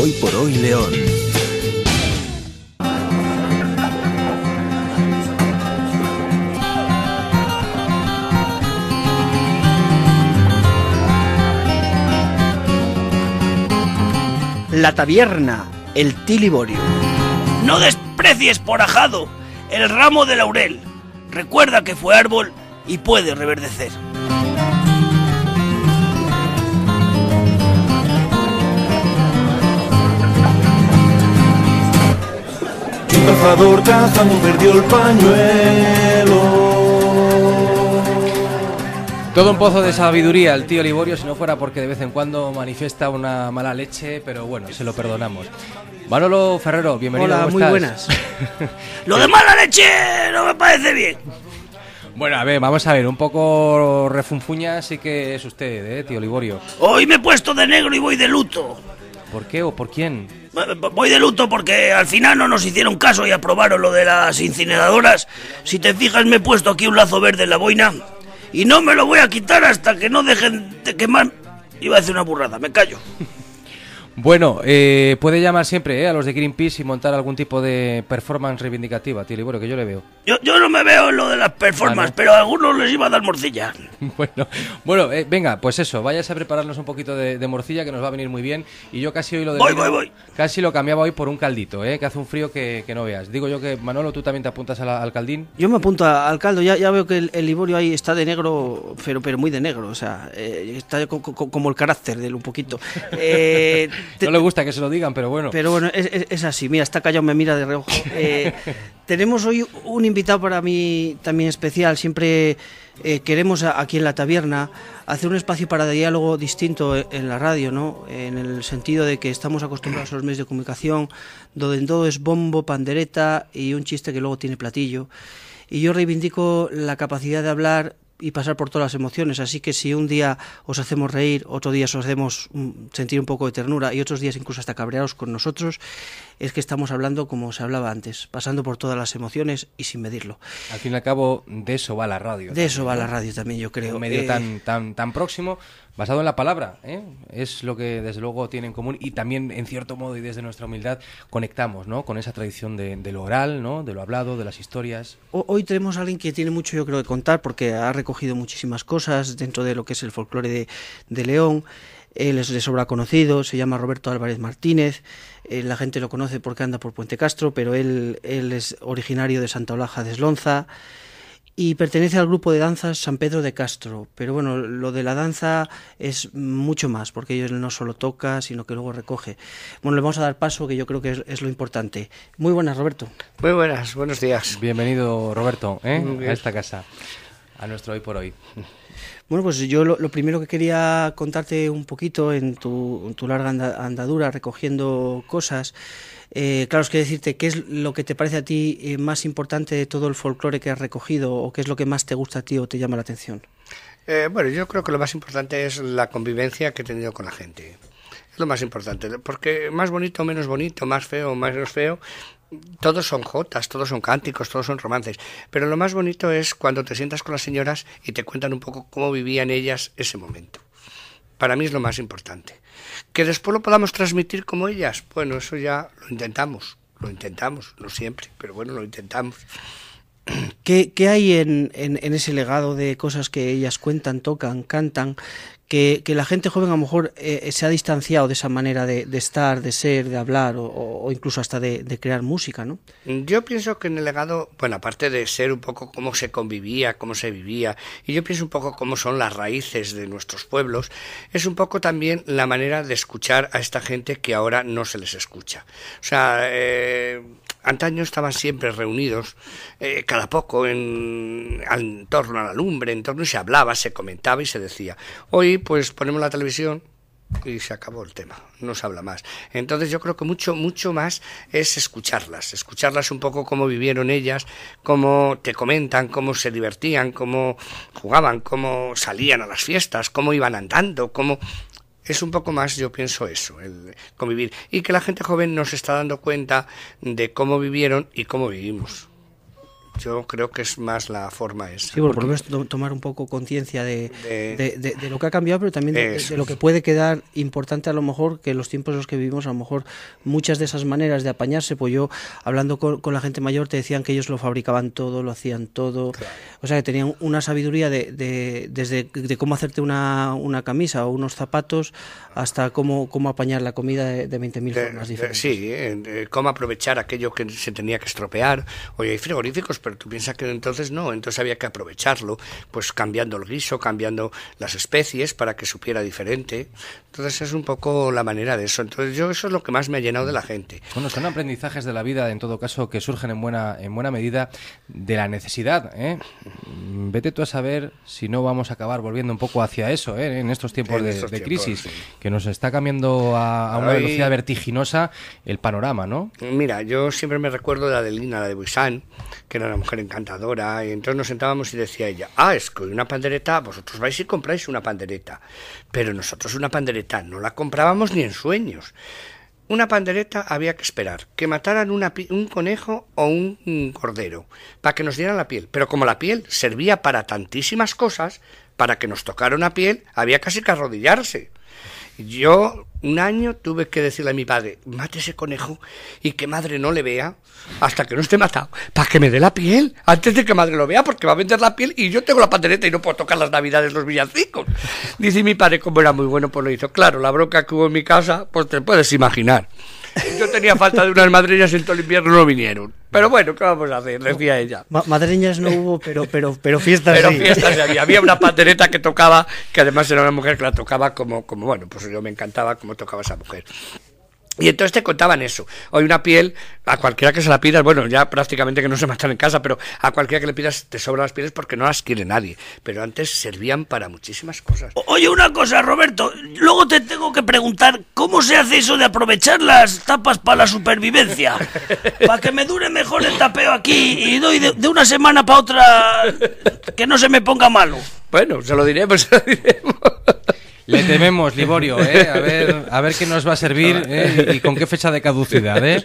Hoy por hoy León. La tabierna, el Tiliborio. No desprecies por ajado el ramo de laurel. Recuerda que fue árbol y puede reverdecer. cazador cazando perdió el pañuelo. Todo un pozo de sabiduría el tío Liborio, si no fuera porque de vez en cuando manifiesta una mala leche, pero bueno, se lo perdonamos. Manolo Ferrero, bienvenido. Hola, muy buenas. lo de mala leche no me parece bien. Bueno, a ver, vamos a ver, un poco refunfuña sí que es usted, ¿eh, tío Liborio? Hoy me he puesto de negro y voy de luto. ¿Por qué o por quién? Voy de luto porque al final no nos hicieron caso y aprobaron lo de las incineradoras. Si te fijas me he puesto aquí un lazo verde en la boina y no me lo voy a quitar hasta que no dejen de quemar. Iba a hacer una burrada, me callo. Bueno, eh, puede llamar siempre eh, a los de Greenpeace y montar algún tipo de performance reivindicativa, tío bueno, que yo le veo. Yo, no me veo en lo de las performances, ah, pero a algunos les iba a dar morcilla. bueno, eh, venga, pues eso, vayas a prepararnos un poquito de, morcilla que nos va a venir muy bien. Y yo casi hoy lo de Casi lo cambiaba hoy por un caldito, eh, que hace un frío que, no veas. Digo yo que, Manolo, tú también te apuntas al caldín. Yo me apunto al caldo, ya, ya veo que el, Liborio ahí está de negro, pero, pero muy de negro, o sea, está como el carácter de él un poquito. Eh no le gusta que se lo digan, pero bueno. Pero bueno, es, así. Mira, está callado, me mira de reojo. Eh, tenemos hoy un invitado para mí también especial. Siempre eh, queremos aquí en la taberna hacer un espacio para diálogo distinto e, en la radio, ¿no? En el sentido de que estamos acostumbrados a los medios de comunicación, donde en todo es bombo, pandereta y un chiste que luego tiene platillo. Y yo reivindico la capacidad de hablar y pasar por todas las emociones. Así que si un día os hacemos reír, otro día os hacemos mm, sentir un poco de ternura y otros días incluso hasta cabrearos con nosotros, es que estamos hablando como se hablaba antes, pasando por todas las emociones y sin medirlo. Al fin y al cabo, de eso va la radio. De eso va la radio también, yo creo. medio eh, tan, tan, tan próximo, basado en la palabra. ¿eh? Es lo que desde luego tiene en común y también en cierto modo y desde nuestra humildad conectamos ¿no? con esa tradición de, lo oral, ¿no? de lo hablado, de las historias. Hoy tenemos a alguien que tiene mucho yo creo que contar porque ha recogido muchísimas cosas dentro de lo que es el folclore de, León. Él es de sobra conocido, se llama Roberto Álvarez Martínez. Eh, la gente lo conoce porque anda por Puente Castro, pero él, él es originario de Santa Olaja de Eslonza y pertenece al grupo de danzas San Pedro de Castro. Pero bueno, lo de la danza es mucho más, porque él no solo toca, sino que luego recoge. Bueno, le vamos a dar paso, que yo creo que es, lo importante. Muy buenas, Roberto. Muy buenas, buenos días. Bienvenido, Roberto, ¿eh? a esta casa, a nuestro hoy por hoy. Bueno, pues yo lo, primero que quería contarte un poquito en tu, larga andadura recogiendo cosas, eh, claro, es que decirte qué es lo que te parece a ti eh, más importante de todo el folclore que has recogido o qué es lo que más te gusta a ti o te llama la atención. Eh, bueno, yo creo que lo más importante es la convivencia que he tenido con la gente. Es lo más importante, porque más bonito, o menos bonito, más feo, o menos feo, todos son jotas, todos son cánticos, todos son romances, pero lo más bonito es cuando te sientas con las señoras y te cuentan un poco cómo vivían ellas ese momento. Para mí es lo más importante. Que después lo podamos transmitir como ellas, bueno, eso ya lo intentamos, lo intentamos, no siempre, pero bueno, lo intentamos. ¿Qué, hay en, ese legado de cosas que ellas cuentan, tocan, cantan, que, la gente joven a lo mejor eh, eh, se ha distanciado de esa manera de, estar, de ser, de hablar o, incluso hasta de, crear música, ¿no? Yo pienso que en el legado, bueno, aparte de ser un poco cómo se convivía, cómo se vivía, y yo pienso un poco cómo son las raíces de nuestros pueblos, es un poco también la manera de escuchar a esta gente que ahora no se les escucha. O sea, eh, antaño estaban siempre reunidos, cada poco, en, torno a la lumbre, en torno y se hablaba, se comentaba y se decía. Hoy pues ponemos la televisión y se acabó el tema, no se habla más. Entonces yo creo que mucho, mucho más es escucharlas, escucharlas un poco cómo vivieron ellas, cómo te comentan, cómo se divertían, cómo jugaban, cómo salían a las fiestas, cómo iban andando, cómo... Es un poco más, yo pienso eso, el convivir. Y que la gente joven nos está dando cuenta de cómo vivieron y cómo vivimos. Yo creo que es más la forma esa. Sí, por menos tomar un poco conciencia de, lo que ha cambiado, pero también de, lo que puede quedar importante a lo mejor que los tiempos en los que vivimos, a lo mejor muchas de esas maneras de apañarse, pues yo hablando con, la gente mayor te decían que ellos lo fabricaban todo, lo hacían todo, o sea que tenían una sabiduría de, desde de cómo hacerte una, camisa o unos zapatos hasta cómo, cómo apañar la comida de, 20.000 formas diferentes. sí, eh, cómo aprovechar aquello que se tenía que estropear. Oye, hay frigoríficos, pero tú piensas que entonces no, entonces había que aprovecharlo, pues cambiando el guiso, cambiando las especies para que supiera diferente. Entonces es un poco la manera de eso. Entonces yo eso es lo que más me ha llenado de la gente. Bueno, son aprendizajes de la vida, en todo caso, que surgen en buena, en buena medida de la necesidad. ¿eh? Mm, vete tú a saber si no vamos a acabar volviendo un poco hacia eso ¿eh? en estos tiempos de, crisis, que nos está cambiando a, una velocidad vertiginosa el panorama, ¿no? Mira, yo siempre me recuerdo de Lina, la de Buisán, que era mujer encantadora, y entonces nos sentábamos y decía ella, ah, es que una pandereta, vosotros vais y compráis una pandereta, pero nosotros una pandereta no la comprábamos ni en sueños. Una pandereta había que esperar, que mataran un conejo o un, un cordero, para que nos dieran la piel. Pero como la piel servía para tantísimas cosas, para que nos tocara una piel, había casi que arrodillarse. Yo un año tuve que decirle a mi padre, mate ese conejo y que madre no le vea hasta que no esté matado, para que me dé la piel, antes de que madre lo vea, porque va a vender la piel y yo tengo la pandereta y no puedo tocar las navidades los villancicos. Dice mi padre, como era muy bueno, pues lo hizo. Claro, la bronca que hubo en mi casa, pues te puedes imaginar. Yo tenía falta de unas madreñas y en todo el invierno no vinieron. Pero bueno, ¿qué vamos a hacer? Decía ella. no hubo, pero, pero, pero fiestas fiestas había. Había una pandereta que tocaba, que además era una mujer que la tocaba como, como bueno, pues yo me encantaba cómo tocaba esa mujer. Y entonces te contaban eso. Hoy una piel, a cualquiera que se la pidas, bueno, ya prácticamente que no se matan en casa, pero a cualquiera que le pidas te sobran las pieles porque no las quiere nadie. Pero antes servían para muchísimas cosas. Oye, una cosa, Roberto, luego te tengo que preguntar cómo se hace eso de aprovechar las tapas para la supervivencia. para que me dure mejor el tapeo aquí y doy de, una semana para otra que no se me ponga malo. Bueno, se lo diremos, pues se lo diremos. Le tememos, Liborio, ¿eh? a, ver, a ver qué nos va a servir ¿eh? y con qué fecha de caducidad. ¿eh?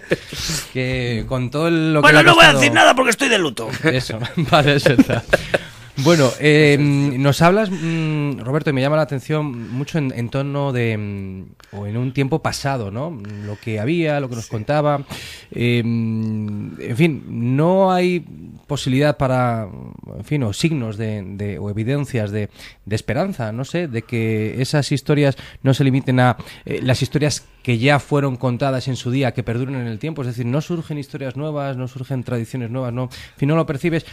Que con todo lo bueno, no voy a decir nada porque estoy de luto. Eso, vale, es verdad. Bueno, em, nos hablas, mm, Roberto, y me llama la atención mucho en, en torno de, mm, o en un tiempo pasado, ¿no? Mm, lo que había, lo que nos contaba. Em, en fin, no hay posibilidad para, en fin, o signos de, o evidencias de, esperanza, no sé, de que esas historias no se limiten a eh, las historias que ya fueron contadas en su día, que perduren en el tiempo. Es decir, no surgen historias nuevas, no surgen tradiciones nuevas, no, Si no lo percibes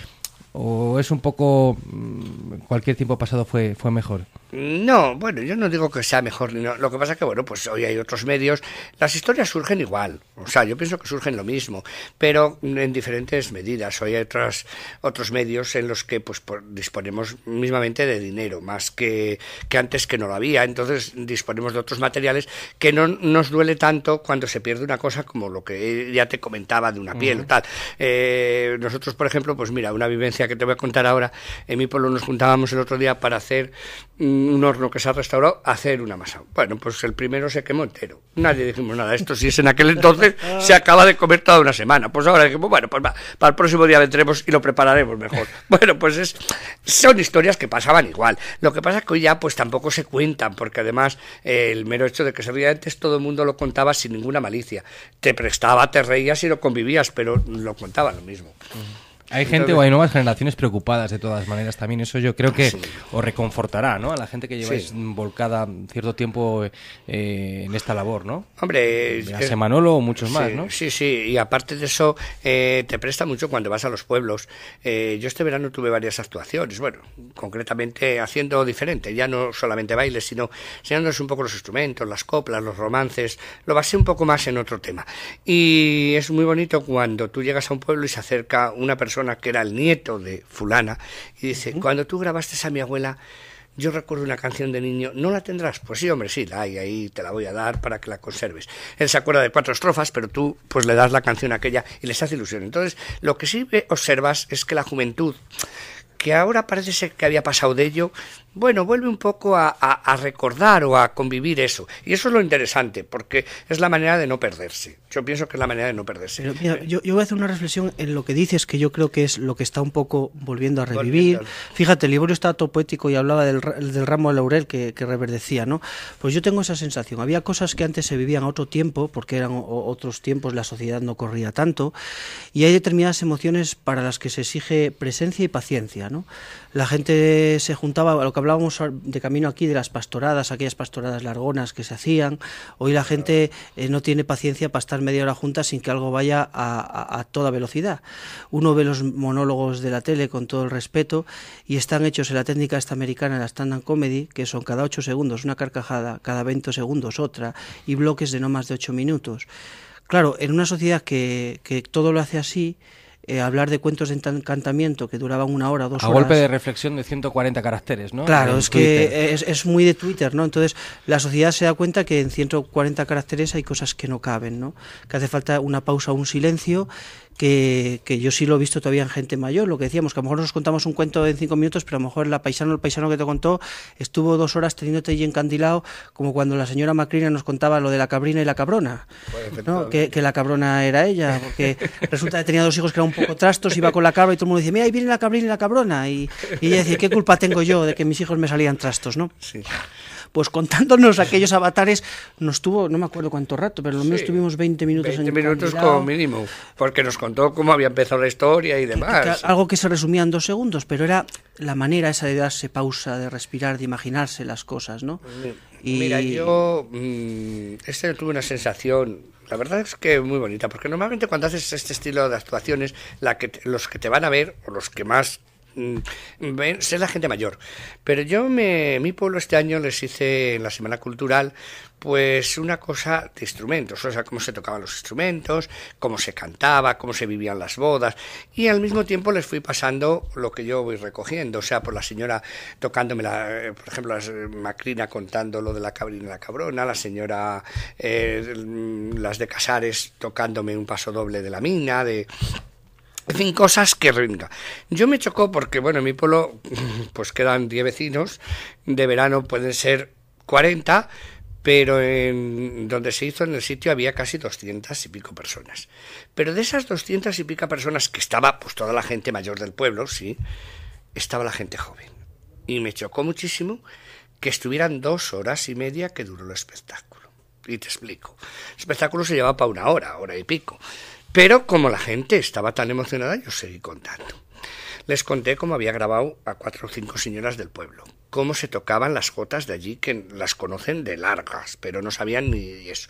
o es un poco mm, cualquier tiempo pasado fue, fue mejor? No, bueno, yo no digo que sea mejor. Lo que pasa es que, bueno, pues hoy hay otros medios. Las historias surgen igual. O sea, yo pienso que surgen lo mismo, pero en diferentes medidas. Hoy hay otras, otros medios en los que pues, disponemos mismamente de dinero, más que, antes que no lo había. Entonces disponemos de otros materiales que no nos duele tanto cuando se pierde una cosa como lo que ya te comentaba de una piel o tal. Eh, nosotros, por ejemplo, pues mira, una vivencia que te voy a contar ahora. En mi pueblo nos juntábamos el otro día para hacer... Mm, un horno que se ha restaurado, hacer una masa. Bueno, pues el primero se quemó entero. Nadie dijimos nada. Esto si es en aquel entonces, se acaba de comer toda una semana. Pues ahora dijimos, bueno, pues va, para el próximo día vendremos y lo prepararemos mejor. Bueno, pues es, son historias que pasaban igual. Lo que pasa es que hoy ya pues tampoco se cuentan, porque además eh, el mero hecho de que se antes todo el mundo lo contaba sin ninguna malicia. Te prestaba, te reías y lo convivías, pero lo contaba lo mismo. Hay gente o hay nuevas generaciones preocupadas de todas maneras también. Eso yo creo que os reconfortará, ¿no? A la gente que lleváis volcada cierto tiempo eh, en esta labor, ¿no? Hombre, hace eh, Manolo o muchos más, ¿no? Sí, sí. Y aparte de eso, eh, te presta mucho cuando vas a los pueblos. yo este verano tuve varias actuaciones, bueno, concretamente haciendo diferente, ya no solamente bailes, sino enseñándoles un poco los instrumentos, las coplas, los romances. Lo basé un poco más en otro tema. Y es muy bonito cuando tú llegas a un pueblo y se acerca una persona que era el nieto de fulana y dice, cuando tú grabaste a mi abuela, yo recuerdo una canción de niño, ¿no la tendrás? Pues sí, hombre, sí, la hay, ahí te la voy a dar para que la conserves. Él se acuerda de cuatro estrofas, pero tú pues le das la canción aquella y les hace ilusión. Entonces, lo que sí observas es que la juventud, que ahora parece ser que había pasado de ello, bueno, vuelve un poco a, recordar o a convivir eso. Y eso es lo interesante, porque es la manera de no perderse. Yo pienso que es la manera de no perderse. yo, voy a hacer una reflexión en lo que dices, que yo creo que es lo que está un poco volviendo a revivir. Fíjate, el libro está todo poético y hablaba del, ramo de laurel que, que, reverdecía, ¿no? Pues yo tengo esa sensación. Había cosas que antes se vivían a otro tiempo, porque eran otros tiempos, la sociedad no corría tanto, y hay determinadas emociones para las que se exige presencia y paciencia, ¿no? La gente se juntaba a lo que hablábamos de camino aquí de las pastoradas, aquellas pastoradas largonas que se hacían. Hoy la gente eh, no tiene paciencia para estar media hora junta sin que algo vaya a, toda velocidad. Uno ve los monólogos de la tele con todo el respeto y están hechos en la técnica esta americana, la stand-up comedy, que son cada 8 segundos una carcajada, cada 20 segundos otra y bloques de no más de 8 minutos. Claro, en una sociedad que, que todo lo hace así, eh, hablar de cuentos de encantamiento que duraban una hora, dos horas. A golpe de reflexión de 140 caracteres, ¿no? Claro, es que e-, es, muy de Twitter, ¿no? Entonces la sociedad se da cuenta que en 140 caracteres hay cosas que no caben, ¿no? Que hace falta una pausa, un silencio, que, yo sí lo he visto todavía en gente mayor, lo que decíamos, que a lo mejor nos contamos un cuento en cinco minutos, pero a lo mejor la paisano el paisano que te contó estuvo dos horas teniéndote allí encandilado, como cuando la señora Macrina nos contaba lo de la cabrina y la cabrona, pues, que, la cabrona era ella, porque resulta que tenía dos hijos que eran un poco trastos, iba con la cabra y todo el mundo dice, mira, ahí viene la cabrina y la cabrona, y, y ella decía, ¿qué culpa tengo yo de que mis hijos me salían trastos? ¿no? pues contándonos aquellos avatares, nos tuvo, no me acuerdo cuánto rato, pero lo menos tuvimos 20 minutos 20 minutos como mínimo, porque nos contó cómo había empezado la historia y demás. algo que se resumía en dos segundos, pero era la manera esa de darse pausa, de respirar, de imaginarse las cosas, ¿no? Y... Mira, yo mm, este tuve una sensación la verdad es que muy bonita, porque normalmente cuando haces este estilo de actuaciones, los que te van a ver, o los que más Mm, ser la gente mayor. Pero yo me, mi pueblo este año les hice en la Semana Cultural pues una cosa de instrumentos, o sea, cómo se tocaban los instrumentos, cómo se cantaba, cómo se vivían las bodas, y al mismo tiempo les fui pasando lo que yo voy recogiendo, o sea, por la señora tocándome, la, eh, por ejemplo, la eh, Macrina contando lo de la cabrina y la cabrona, la señora, eh, mm, las de Casares tocándome un paso doble de la mina, de fin, cosas que rinda. Yo me chocó porque, bueno, en mi pueblo pues quedan 10 vecinos, de verano pueden ser 40, pero en donde se hizo en el sitio había casi 200 y pico personas. Pero de esas 200 y pico personas que estaba pues toda la gente mayor del pueblo, sí, estaba la gente joven. Y me chocó muchísimo que estuvieran dos horas y media que duró el espectáculo. Y te explico. El espectáculo se llevaba para una hora, hora y pico. Pero como la gente estaba tan emocionada, yo seguí contando. Les conté cómo había grabado a cuatro o cinco señoras del pueblo, cómo se tocaban las jotas de allí, que las conocen de largas, pero no sabían ni eso.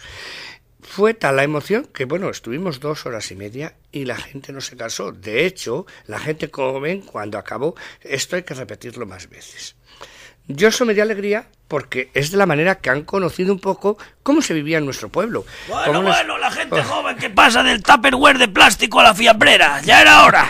Fue tal la emoción que, bueno, estuvimos dos horas y media y la gente no se casó. De hecho, la gente comen cuando acabó, esto hay que repetirlo más veces. Yo eso me dio alegría porque es de la manera que han conocido un poco cómo se vivía en nuestro pueblo. Bueno, bueno, la gente ah. joven que pasa del Tupperware de plástico a la fiambrera, ya era hora.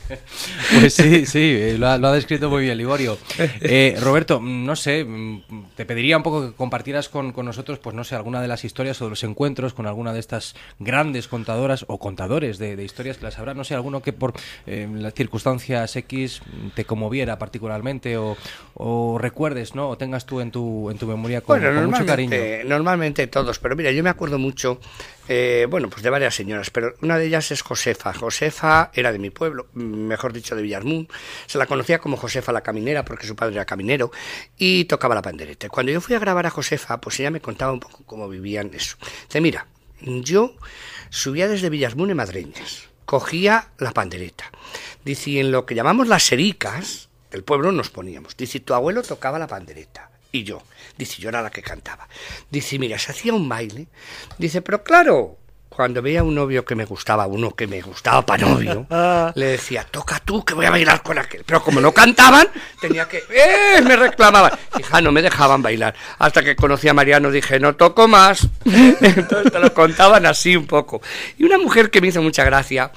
pues sí, sí, eh, lo ha, descrito muy bien Liborio. Eh, Roberto, mm, no sé, mm, te pediría un poco que compartieras con, con, nosotros, pues no sé, alguna de las historias o de los encuentros con alguna de estas grandes contadoras o contadores de, de historias que las habrá, no sé, alguno que por eh, las circunstancias X te conmoviera particularmente o, o recuerdes, ¿no? O tengas tú en tu, en tu memoria con, mucho cariño. Normalmente todos, pero mira, yo me acuerdo mucho, eh, bueno, pues de varias señoras, pero una de ellas es Josefa. Josefa era de mi pueblo, mejor dicho, de Villarmún. Se la conocía como Josefa la Caminera porque su padre era caminero y tocaba la pandereta. Cuando yo fui a grabar a Josefa, pues ella me contaba un poco cómo vivían eso. Dice, mira, yo subía desde Villarmún en Madreñas, cogía la pandereta. Dice, en lo que llamamos las ericas, el pueblo nos poníamos. Dice, tu abuelo tocaba la pandereta y yo. Dice, yo era la que cantaba. Dice, mira, se hacía un baile. Dice, pero claro, cuando veía un novio que me gustaba, uno que me gustaba para novio, ah. le decía, toca tú que voy a bailar con aquel. Pero como no cantaban, tenía que. ¡Eh! Me reclamaban. Hija, no me dejaban bailar. Hasta que conocí a Mariano, dije, no toco más. Entonces te lo contaban así un poco. Y una mujer que me hizo mucha gracia.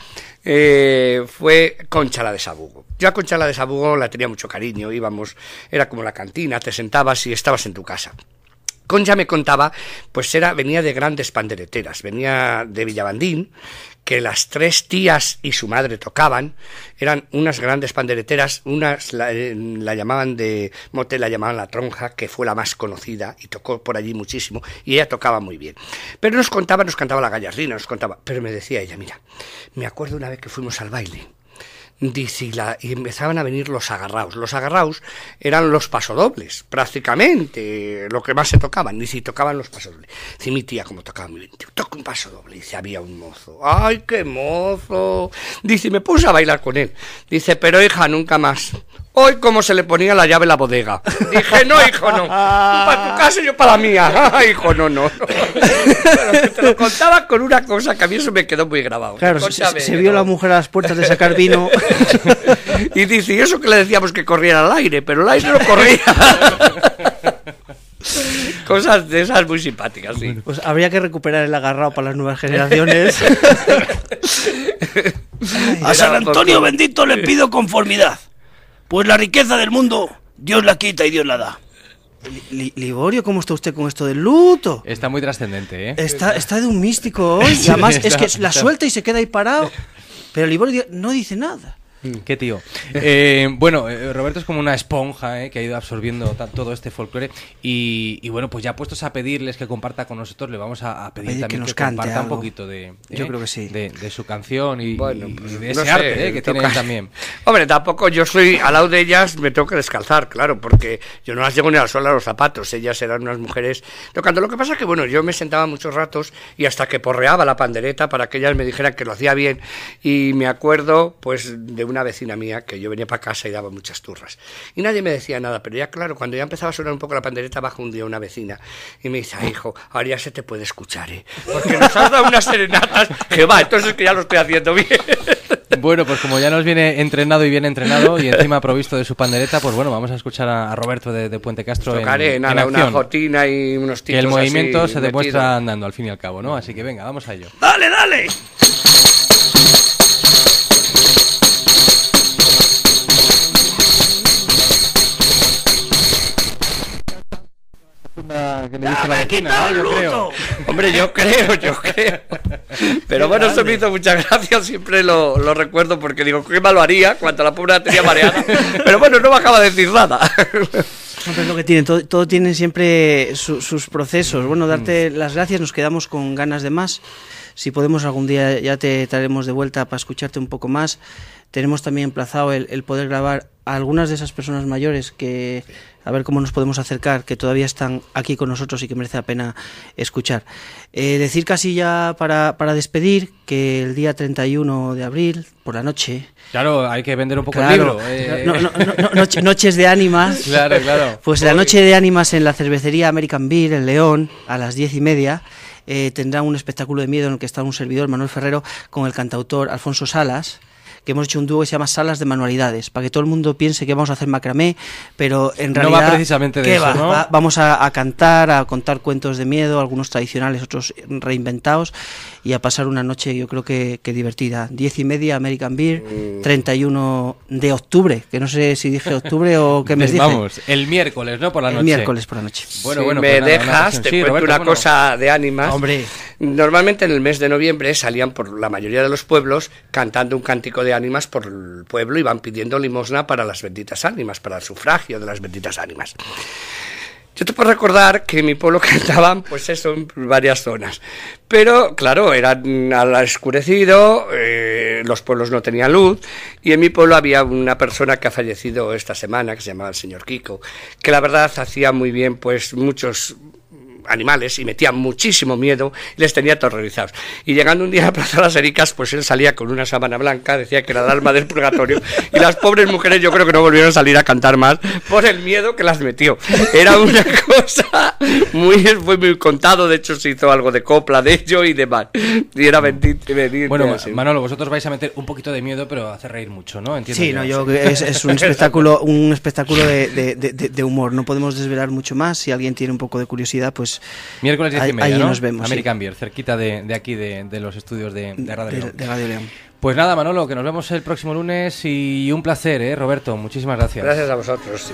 Eh, fue Conchala la de Sabugo. Yo a Concha la de Sabugo la tenía mucho cariño, íbamos, era como la cantina, te sentabas y estabas en tu casa. Concha me contaba, pues era, venía de grandes pandereteras, venía de Villabandín, que las tres tías y su madre tocaban, eran unas grandes pandereteras, unas eh, la, llamaban de mote, la llamaban la tronja, que fue la más conocida y tocó por allí muchísimo, y ella tocaba muy bien. Pero nos contaba, nos cantaba la gallardina, nos contaba, pero me decía ella, mira, me acuerdo una vez que fuimos al baile, Dice, y empezaban a venir los agarraos. Los agarraos eran los pasodobles, prácticamente, lo que más se tocaban, ni si tocaban los pasodobles. Si mi tía, como tocaba muy bien, toca un pasodoble, dice, había un mozo. ¡Ay, qué mozo! Dice, me puse a bailar con él. Dice, pero hija, nunca más. Hoy como se le ponía la llave en la bodega. Dije, no, hijo, no. Para tu casa yo para la mía. Ah, hijo, no, no. Pero te lo contaba con una cosa que a mí eso me quedó muy grabado. se, vio la mujer a las puertas de sacar vino. y dice, y eso que le decíamos que corriera al aire, pero el aire no corría. Cosas de esas muy simpáticas, sí. Pues habría que recuperar el agarrado para las nuevas generaciones. a San Antonio bendito le pido conformidad. Pues la riqueza del mundo, Dios la quita y Dios la da. Liborio, ¿cómo está usted con esto del luto? Está muy trascendente, ¿eh? Está, está de un místico hoy. es que la suelta y se queda ahí parado. Pero Liborio no dice nada. Mm. Qué tío. Eh, bueno, eh, Roberto es como una esponja eh, que ha ido absorbiendo todo este folclore. Y, bueno, pues ya puestos a pedirles que comparta con nosotros, le vamos a, pedir también que, nos que un poquito de, yo creo que sí. de, su canción y, bueno, pues, de ese arte que tienen también. Hombre, tampoco yo soy al lado de ellas, me tengo que descalzar, claro, porque yo no las llevo ni a la sola a los zapatos. Ellas eran unas mujeres tocando. Lo que pasa que, bueno, yo me sentaba muchos ratos y hasta que porreaba la pandereta para que ellas me dijeran que lo hacía bien. Y me acuerdo, pues, de una una vecina mía que yo venía para casa y daba muchas turras. Y nadie me decía nada, pero ya claro, cuando ya empezaba a sonar un poco la pandereta, bajo un día una vecina y me dice, hijo, ahora ya se te puede escuchar, ¿eh? Porque nos has dado unas serenatas que va, entonces que ya lo estoy haciendo bien. Bueno, pues como ya nos viene entrenado y bien entrenado y encima provisto de su pandereta, pues bueno, vamos a escuchar a, Roberto de, Puente Castro. en, una jotina y unos el movimiento se demuestra andando al fin y al cabo, ¿no? Así que venga, vamos a ello. ¡Dale, dale! me dice la vecina, ¿no? Yo creo. Hombre, yo creo, yo creo. Pero bueno, eso me hizo muchas gracias, siempre lo, lo, recuerdo porque digo, qué mal haría cuando la pobre tenía mareada. Pero bueno, no me acaba de decir nada. lo que tiene, todo, tiene siempre sus procesos. Bueno, darte mm. las gracias, nos quedamos con ganas de más. Si podemos algún día ya te traeremos de vuelta para escucharte un poco más. Tenemos también emplazado el, poder grabar a algunas de esas personas mayores que a ver cómo nos podemos acercar, que todavía están aquí con nosotros y que merece la pena escuchar. Eh, decir casi ya para, despedir que el día 31 de abril, por la noche... Claro, hay que vender un poco claro, el libro. Eh. noches de ánimas. Claro, claro. Pues la noche de ánimas en la cervecería American Beer en León a las diez y media. Eh, tendrá un espectáculo de miedo en el que está un servidor, Manuel Ferrero, con el cantautor Alfonso Salas que hemos hecho un dúo que se llama Salas de Manualidades, para que todo el mundo piense que vamos a hacer macramé, pero en realidad... No va precisamente de eso, vamos a, cantar, a contar cuentos de miedo, algunos tradicionales, otros reinventados, y a pasar una noche yo creo que, divertida. Diez y media, American Beer, 31 mm. de octubre, que no sé si dije octubre o qué me dije. Vamos, el miércoles, ¿no? Por la noche. El miércoles por la noche. Bueno, bueno, me pues dejas, te cuento una cosa de ánimas. Hombre. Normalmente en el mes de noviembre salían por la mayoría de los pueblos cantando un cántico de ánimas por el pueblo y van pidiendo limosna para las benditas ánimas, para el sufragio de las benditas ánimas. Yo te puedo recordar que en mi pueblo cantaban, pues eso, en varias zonas. Pero, claro, era al escurecido, eh, los pueblos no tenían luz, y en mi pueblo había una persona que ha fallecido esta semana, que se llamaba el señor Kiko, que la verdad hacía muy bien, pues, muchos animales y metía muchísimo miedo y les tenía aterrorizados. Y llegando un día a Plaza de las Ericas, pues él salía con una sábana blanca, decía que era el alma del purgatorio y las pobres mujeres yo creo que no volvieron a salir a cantar más por el miedo que las metió. Era una cosa muy, fue muy contado, de hecho se hizo algo de copla de ello y demás. Y era bendito. bendito. Bueno, Manolo, vosotros vais a meter un poquito de miedo, pero hace reír mucho, ¿no? Entiendo sí, no, yo, es, un espectáculo, un espectáculo de humor. No podemos desvelar mucho más. Si alguien tiene un poco de curiosidad, pues miércoles. y media, nos vemos. American cerquita de, aquí, de, los estudios de, Radio León. Pues nada, Manolo, que nos vemos el próximo lunes y un placer, ¿eh? Roberto, muchísimas gracias. Gracias a vosotros,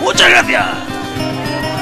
¡Muchas gracias!